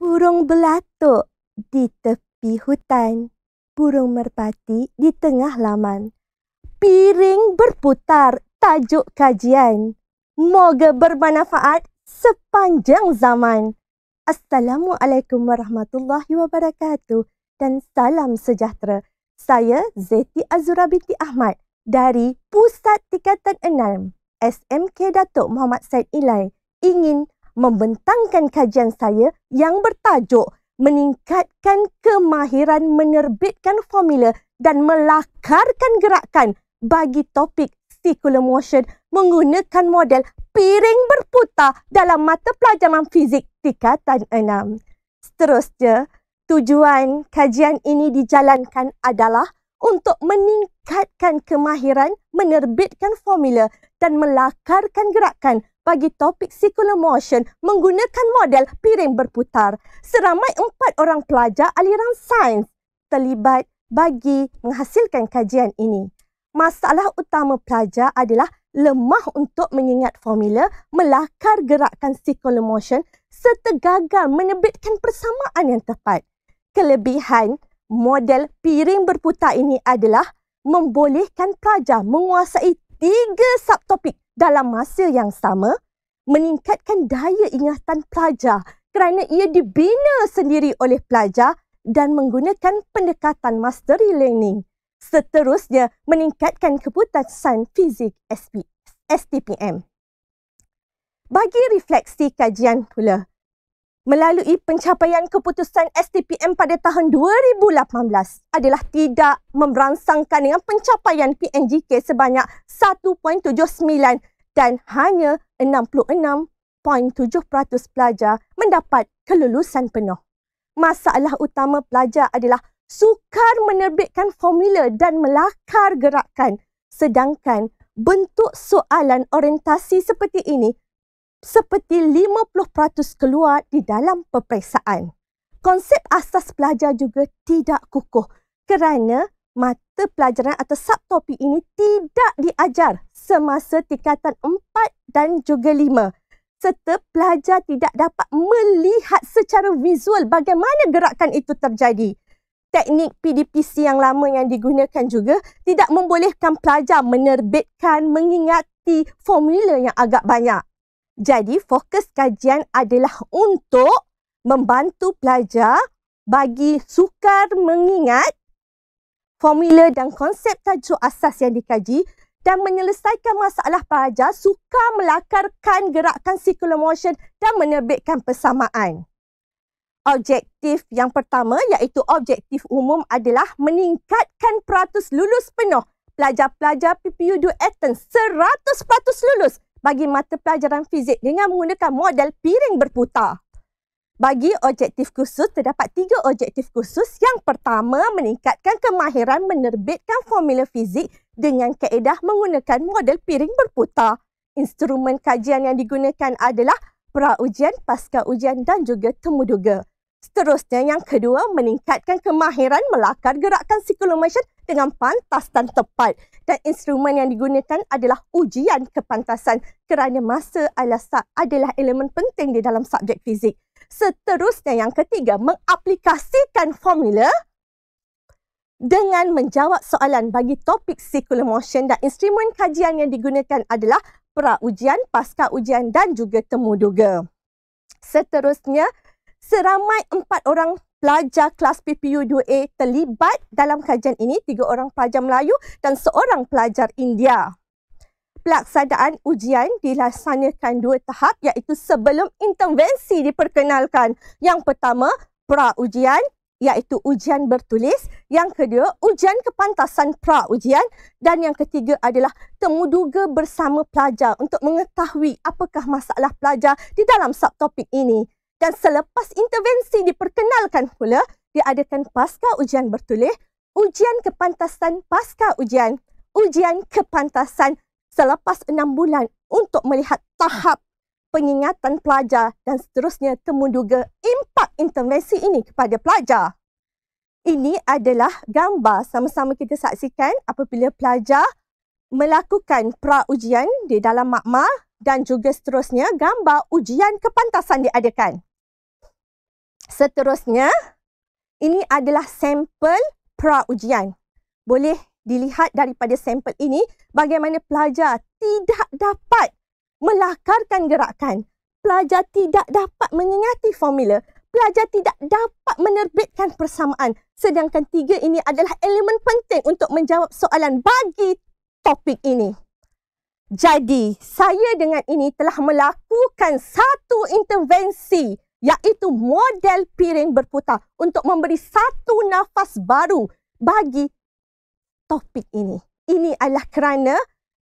Burung belatuk di tepi hutan. Burung merpati di tengah laman. Piring berputar tajuk kajian. Moga bermanfaat sepanjang zaman. Assalamualaikum warahmatullahi wabarakatuh dan salam sejahtera. Saya Zeti Azura binti Ahmad dari Pusat Tingkatan enam SMK Datuk Muhammad Said Ilai ingin membentangkan kajian saya yang bertajuk meningkatkan kemahiran menerbitkan formula dan melakarkan gerakan bagi topik circular motion menggunakan model piring berputar dalam mata pelajaran fizik tingkatan 6. Seterusnya, tujuan kajian ini dijalankan adalah untuk meningkatkan kemahiran menerbitkan formula dan melakarkan gerakan bagi topik circular motion menggunakan model piring berputar. Seramai empat orang pelajar aliran sains terlibat bagi menghasilkan kajian ini. Masalah utama pelajar adalah lemah untuk mengingat formula, melakar gerakan circular motion serta gagal menerbitkan persamaan yang tepat. Kelebihan model piring berputar ini adalah membolehkan pelajar menguasai tiga subtopik dalam masa yang sama, meningkatkan daya ingatan pelajar kerana ia dibina sendiri oleh pelajar dan menggunakan pendekatan mastery learning. Seterusnya, meningkatkan keputusan fizik SP, STPM. Bagi refleksi kajian pula, melalui pencapaian keputusan STPM pada tahun 2018 adalah tidak memberangsangkan dengan pencapaian PNGK sebanyak 1.79 dan hanya 66.7% pelajar mendapat kelulusan penuh. Masalah utama pelajar adalah sukar menerbitkan formula dan melakar gerakan sedangkan bentuk soalan orientasi seperti ini seperti 50% keluar di dalam peperiksaan. Konsep asas pelajar juga tidak kukuh kerana mata pelajaran atau subtopik ini tidak diajar semasa tingkatan 4 dan juga 5 serta pelajar tidak dapat melihat secara visual bagaimana gerakan itu terjadi. Teknik PDPC yang lama yang digunakan juga tidak membolehkan pelajar menerbitkan mengingati formula yang agak banyak. Jadi fokus kajian adalah untuk membantu pelajar bagi sukar mengingat formula dan konsep tajuk asas yang dikaji dan menyelesaikan masalah pelajar suka melakarkan gerakan circular motion dan menerbitkan persamaan. Objektif yang pertama iaitu objektif umum adalah meningkatkan peratus lulus penuh pelajar-pelajar PPU2 Athens 100% lulus bagi mata pelajaran fizik dengan menggunakan model piring berputar. Bagi objektif khusus, terdapat tiga objektif khusus. Yang pertama, meningkatkan kemahiran menerbitkan formula fizik dengan kaedah menggunakan model piring berputar. Instrumen kajian yang digunakan adalah pra-ujian, pasca-ujian dan juga temuduga. Seterusnya, yang kedua, meningkatkan kemahiran melakar gerakan circulation dengan pantas dan tepat. Dan instrumen yang digunakan adalah ujian kepantasan kerana masa adalah elemen penting di dalam subjek fizik. Seterusnya, yang ketiga, mengaplikasikan formula dengan menjawab soalan bagi topik circular motion dan instrumen kajian yang digunakan adalah pra-ujian, pasca-ujian dan juga temuduga. Seterusnya, Seramai empat orang pelajar kelas PPU2A terlibat dalam kajian ini. Tiga orang pelajar Melayu dan seorang pelajar India. Pelaksanaan ujian dilaksanakan dua tahap iaitu sebelum intervensi diperkenalkan. Yang pertama, pra-ujian iaitu ujian bertulis. Yang kedua, ujian kepantasan pra-ujian. Dan yang ketiga adalah temuduga bersama pelajar untuk mengetahui apakah masalah pelajar di dalam subtopik ini dan selepas intervensi diperkenalkan pula diadakan pasca ujian bertulis, ujian kepantasan pasca ujian, ujian kepantasan selepas enam bulan untuk melihat tahap pengingatan pelajar dan seterusnya temuduga impak intervensi ini kepada pelajar. Ini adalah gambar sama-sama kita saksikan apabila pelajar melakukan praujian di dalam makmal dan juga seterusnya gambar ujian kepantasan diadakan. Seterusnya, ini adalah sampel praujian. Boleh dilihat daripada sampel ini bagaimana pelajar tidak dapat melakarkan gerakan. Pelajar tidak dapat mengingati formula. Pelajar tidak dapat menerbitkan persamaan. Sedangkan tiga ini adalah elemen penting untuk menjawab soalan bagi topik ini. Jadi, saya dengan ini telah melakukan satu intervensi iaitu model piring berputar untuk memberi satu nafas baru bagi topik ini. Ini adalah kerana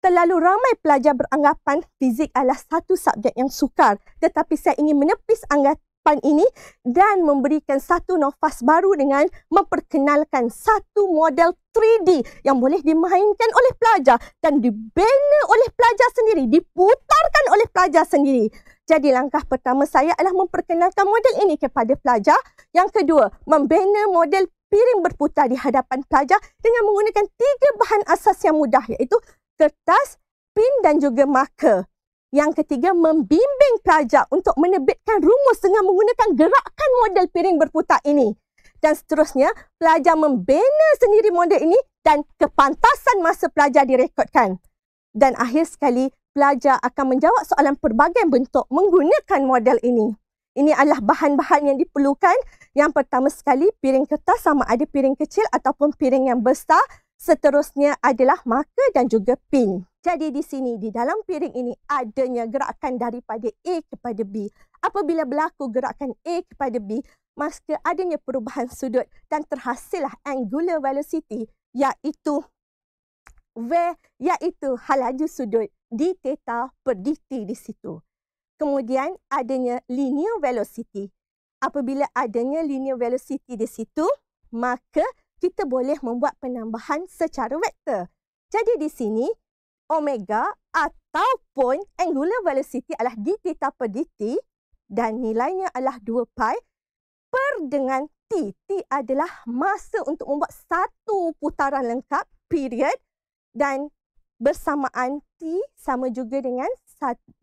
terlalu ramai pelajar beranggapan fizik adalah satu subjek yang sukar. Tetapi saya ingin menepis anggapan ini dan memberikan satu nafas baru dengan memperkenalkan satu model 3D yang boleh dimainkan oleh pelajar dan dibina oleh pelajar sendiri, diputarkan oleh pelajar sendiri. Jadi langkah pertama saya adalah memperkenalkan model ini kepada pelajar. Yang kedua, membina model piring berputar di hadapan pelajar dengan menggunakan tiga bahan asas yang mudah iaitu kertas, pin dan juga marker. Yang ketiga, membimbing pelajar untuk menebitkan rumus dengan menggunakan gerakan model piring berputar ini. Dan seterusnya, pelajar membina sendiri model ini dan kepantasan masa pelajar direkodkan. Dan akhir sekali, pelajar akan menjawab soalan pelbagai bentuk menggunakan model ini. Ini adalah bahan-bahan yang diperlukan. Yang pertama sekali, piring kertas sama ada piring kecil ataupun piring yang besar. Seterusnya adalah marker dan juga pin. Jadi di sini, di dalam piring ini adanya gerakan daripada A kepada B. Apabila berlaku gerakan A kepada B, maka adanya perubahan sudut dan terhasillah angular velocity iaitu where iaitu halaju sudut di theta per dt di situ. Kemudian adanya linear velocity. Apabila adanya linear velocity di situ, maka kita boleh membuat penambahan secara vektor. Jadi di sini, omega ataupun angular velocity adalah d theta per dt dan nilainya adalah 2 pi per dengan t. T adalah masa untuk membuat satu putaran lengkap, period dan bersamaan T sama juga dengan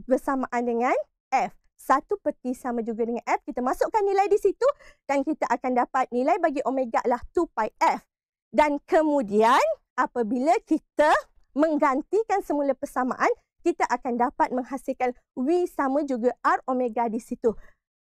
bersamaan dengan F. Satu peti sama juga dengan F. Kita masukkan nilai di situ dan kita akan dapat nilai bagi omega adalah 2 pi F. Dan kemudian apabila kita menggantikan semula persamaan, kita akan dapat menghasilkan V sama juga R omega di situ.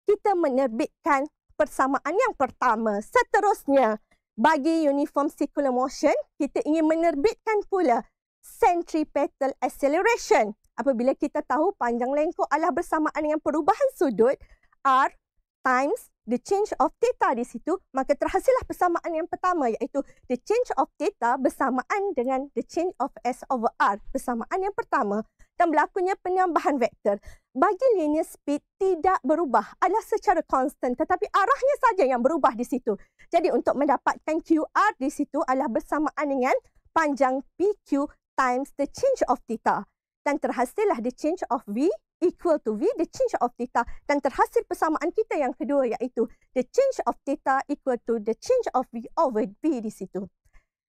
Kita menerbitkan persamaan yang pertama. Seterusnya, bagi uniform circular motion, kita ingin menerbitkan pula centripetal acceleration. Apabila kita tahu panjang lengkok adalah bersamaan dengan perubahan sudut, R times the change of theta di situ, maka terhasilah persamaan yang pertama iaitu the change of theta bersamaan dengan the change of S over R. Persamaan yang pertama menyebabkan berlakunya penambahan vektor. Bagi linear speed tidak berubah adalah secara constant tetapi arahnya saja yang berubah di situ. Jadi untuk mendapatkan QR di situ adalah bersamaan dengan panjang PQ times the change of theta. Dan terhasillah the change of V equal to V the change of theta. Dan terhasil persamaan kita yang kedua iaitu the change of theta equal to the change of V over V di situ.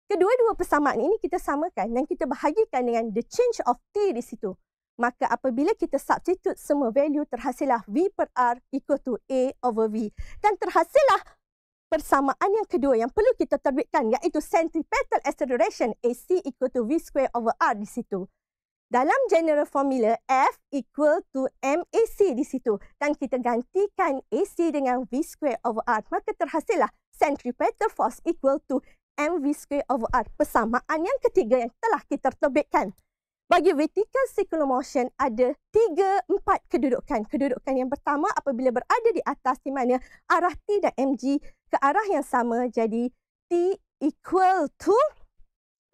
Kedua-dua persamaan ini kita samakan dan kita bahagikan dengan the change of t di situ. Maka apabila kita substitute semua value, terhasillah v per r equal to a over v. Dan terhasillah persamaan yang kedua yang perlu kita terbitkan iaitu centripetal acceleration ac equal to v square over r di situ. Dalam general formula, f equal to mac di situ. Dan kita gantikan ac dengan v square over r. Maka terhasillah centripetal force equal to MV square over R. Persamaan yang ketiga yang telah kita terbitkan. Bagi vertical circular motion ada tiga empat kedudukan. Kedudukan yang pertama apabila berada di atas di mana arah T dan MG ke arah yang sama jadi T equal to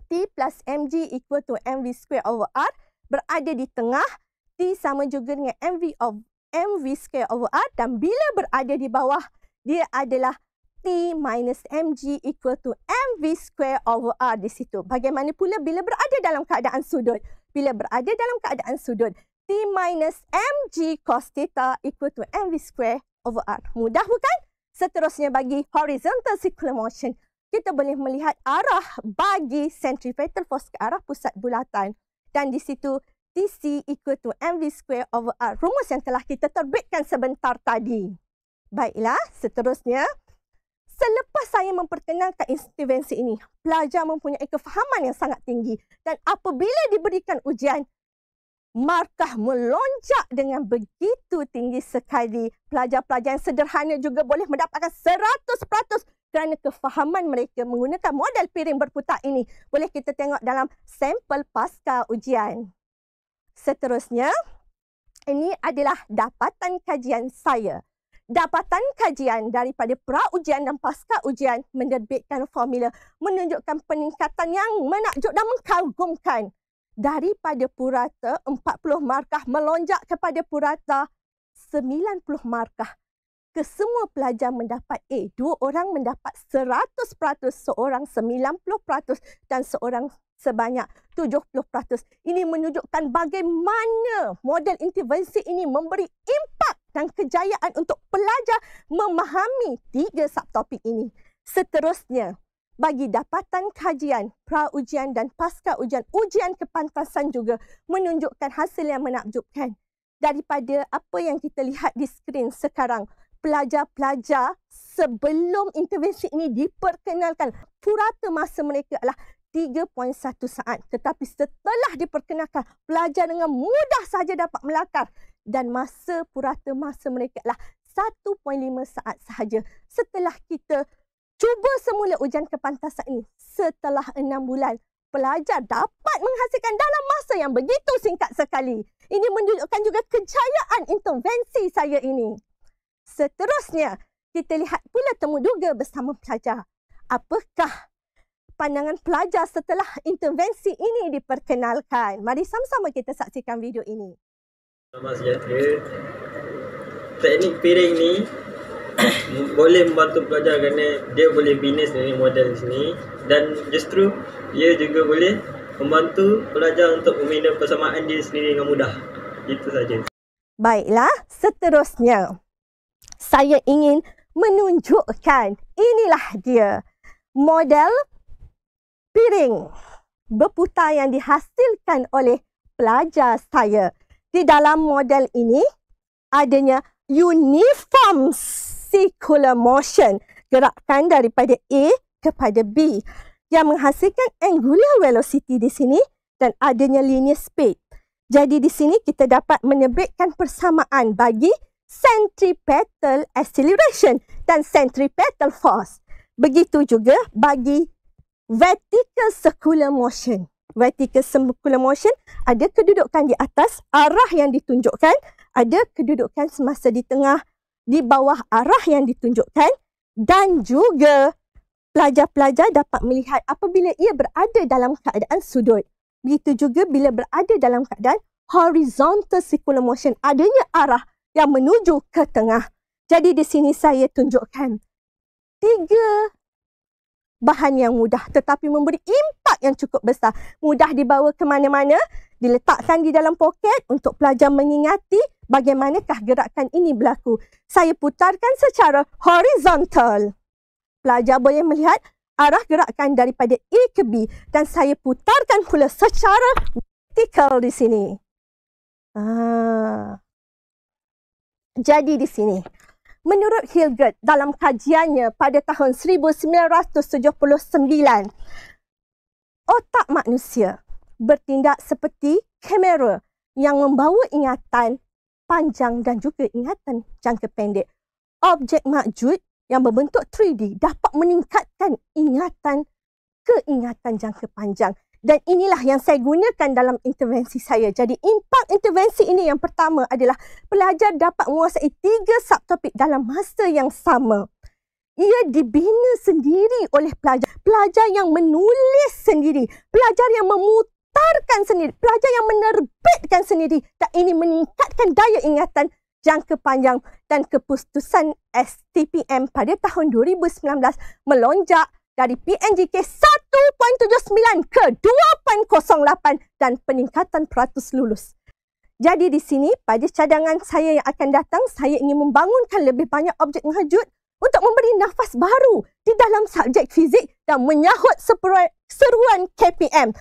T plus MG equal to MV square over R berada di tengah. T sama juga dengan MV of MV square over R dan bila berada di bawah dia adalah T minus mg equal to mv square over r di situ. Bagaimana pula bila berada dalam keadaan sudut? Bila berada dalam keadaan sudut, T minus mg cos theta equal to mv square over r. Mudah bukan? Seterusnya bagi horizontal circular motion, kita boleh melihat arah bagi centripetal force ke arah pusat bulatan. Dan di situ, TC equal to mv square over r. Rumus yang telah kita terbitkan sebentar tadi. Baiklah, seterusnya. Selepas saya memperkenalkan intervensi ini, pelajar mempunyai kefahaman yang sangat tinggi dan apabila diberikan ujian, markah melonjak dengan begitu tinggi sekali. Pelajar-pelajar yang sederhana juga boleh mendapatkan 100% kerana kefahaman mereka menggunakan model piring berputar ini. Boleh kita tengok dalam sampel pasca ujian. Seterusnya, ini adalah dapatan kajian saya. Dapatan kajian daripada pra-ujian dan pasca-ujian menerbitkan formula menunjukkan peningkatan yang menakjub dan mengkagumkan daripada purata 40 markah melonjak kepada purata 90 markah. Kesemua pelajar mendapat A, dua orang mendapat 100%, seorang 90% dan seorang sebanyak 70%. Ini menunjukkan bagaimana model intervensi ini memberi impak dan kejayaan untuk pelajar memahami tiga subtopik ini. Seterusnya, bagi dapatan kajian, praujian dan pasca ujian, ujian kepantasan juga menunjukkan hasil yang menakjubkan. Daripada apa yang kita lihat di skrin sekarang, pelajar-pelajar sebelum intervensi ini diperkenalkan, purata masa mereka adalah 3.1 saat. Tetapi setelah diperkenalkan, pelajar dengan mudah saja dapat melakar dan masa purata masa mereka adalah 1.5 saat sahaja setelah kita cuba semula ujian kepantasan ini setelah 6 bulan pelajar dapat menghasilkan dalam masa yang begitu singkat sekali. Ini menunjukkan juga kejayaan intervensi saya ini. Seterusnya, kita lihat pula temuduga bersama pelajar. Apakah pandangan pelajar setelah intervensi ini diperkenalkan? Mari sama-sama kita saksikan video ini. Nama sejahtera Teknik piring ni Boleh membantu pelajar kerana Dia boleh bina sendiri model sini Dan justru Dia juga boleh membantu pelajar Untuk membina persamaan dia sendiri dengan mudah Itu saja. Baiklah, seterusnya Saya ingin menunjukkan Inilah dia Model piring Berputar yang dihasilkan oleh pelajar saya di dalam model ini adanya uniform circular motion gerakan daripada A kepada B yang menghasilkan angular velocity di sini dan adanya linear speed. Jadi di sini kita dapat menyebutkan persamaan bagi centripetal acceleration dan centripetal force. Begitu juga bagi vertical circular motion vertical circular motion ada kedudukan di atas arah yang ditunjukkan, ada kedudukan semasa di tengah, di bawah arah yang ditunjukkan dan juga pelajar-pelajar dapat melihat apabila ia berada dalam keadaan sudut. Begitu juga bila berada dalam keadaan horizontal circular motion, adanya arah yang menuju ke tengah. Jadi di sini saya tunjukkan tiga bahan yang mudah tetapi memberi impact kotak yang cukup besar. Mudah dibawa ke mana-mana, diletakkan di dalam poket untuk pelajar mengingati bagaimanakah gerakan ini berlaku. Saya putarkan secara horizontal. Pelajar boleh melihat arah gerakan daripada A ke B dan saya putarkan pula secara vertikal di sini. Ah. Jadi di sini, menurut Hilgert dalam kajiannya pada tahun 1979, otak manusia bertindak seperti kamera yang membawa ingatan panjang dan juga ingatan jangka pendek. Objek makjud yang berbentuk 3D dapat meningkatkan ingatan keingatan jangka panjang. Dan inilah yang saya gunakan dalam intervensi saya. Jadi impak intervensi ini yang pertama adalah pelajar dapat menguasai tiga subtopik dalam masa yang sama ia dibina sendiri oleh pelajar. Pelajar yang menulis sendiri. Pelajar yang memutarkan sendiri. Pelajar yang menerbitkan sendiri. Dan ini meningkatkan daya ingatan jangka panjang dan keputusan STPM pada tahun 2019 melonjak dari PNGK 1.79 ke 2.08 dan peningkatan peratus lulus. Jadi di sini pada cadangan saya yang akan datang, saya ingin membangunkan lebih banyak objek menghajut untuk memberi nafas baru di dalam subjek fizik dan menyahut seruan KPM.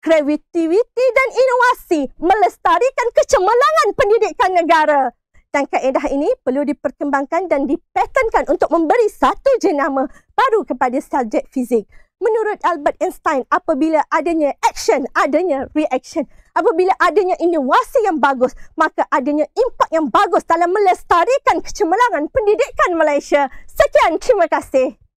Kreativiti dan inovasi melestarikan kecemerlangan pendidikan negara. Dan kaedah ini perlu diperkembangkan dan dipatenkan untuk memberi satu jenama baru kepada subjek fizik. Menurut Albert Einstein, apabila adanya action, adanya reaction. Apabila adanya inovasi yang bagus, maka adanya impak yang bagus dalam melestarikan kecemerlangan pendidikan Malaysia. Sekian, terima kasih.